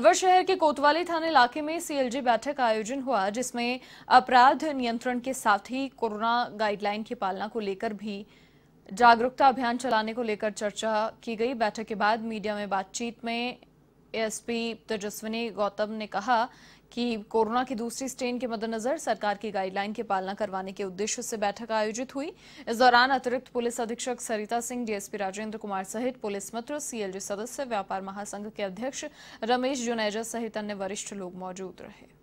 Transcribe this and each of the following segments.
अलवर शहर के कोतवाली थाना इलाके में सीएलजी बैठक का आयोजन हुआ जिसमें अपराध नियंत्रण के साथ ही कोरोना गाइडलाइन की पालना को लेकर भी जागरूकता अभियान चलाने को लेकर चर्चा की गई बैठक के बाद मीडिया में बातचीत में एसपी तेजस्विनी गौतम ने कहा कि कोरोना की दूसरी स्ट्रेन के मद्देनजर सरकार की गाइडलाइन की पालना करवाने के उद्देश्य से बैठक आयोजित हुई इस दौरान अतिरिक्त पुलिस अधीक्षक सरिता सिंह डीएसपी राजेंद्र कुमार सहित पुलिस मित्र सीएलजी सदस्य व्यापार महासंघ के अध्यक्ष रमेश जुनेजा सहित अन्य वरिष्ठ लोग मौजूद रहे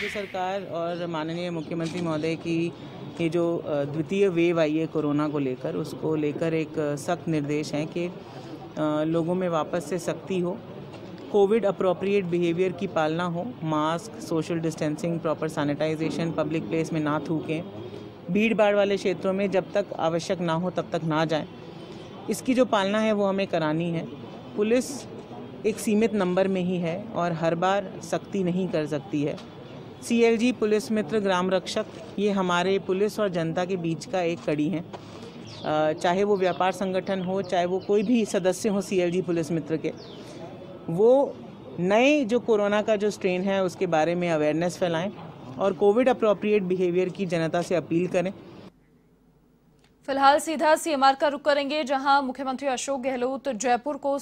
राज्य सरकार और माननीय मुख्यमंत्री महोदय की ये जो द्वितीय वेव आई है कोरोना को लेकर उसको लेकर एक सख्त निर्देश हैं कि लोगों में वापस से सख्ती हो कोविड अप्रोप्रिएट बिहेवियर की पालना हो mask social distancing proper sanitisation public place में ना थूकें भीड़ भाड़ वाले क्षेत्रों में जब तक आवश्यक ना हो तब तक ना जाएं इसकी जो पालना है वो हमें करानी है पुलिस एक सीमित नंबर में ही है और हर बार सख्ती नहीं कर सकती है सीएलजी पुलिस मित्र ग्राम रक्षक ये हमारे पुलिस और जनता के बीच का एक कड़ी है चाहे वो व्यापार संगठन हो चाहे वो कोई भी सदस्य हो सीएलजी पुलिस मित्र के वो नए जो कोरोना का जो स्ट्रेन है उसके बारे में अवेयरनेस फैलाएं और कोविड अप्रोप्रिएट बिहेवियर की जनता से अपील करें फिलहाल सीधा सीएमआर का रुख करेंगे जहां मुख्यमंत्री अशोक गहलोत जयपुर को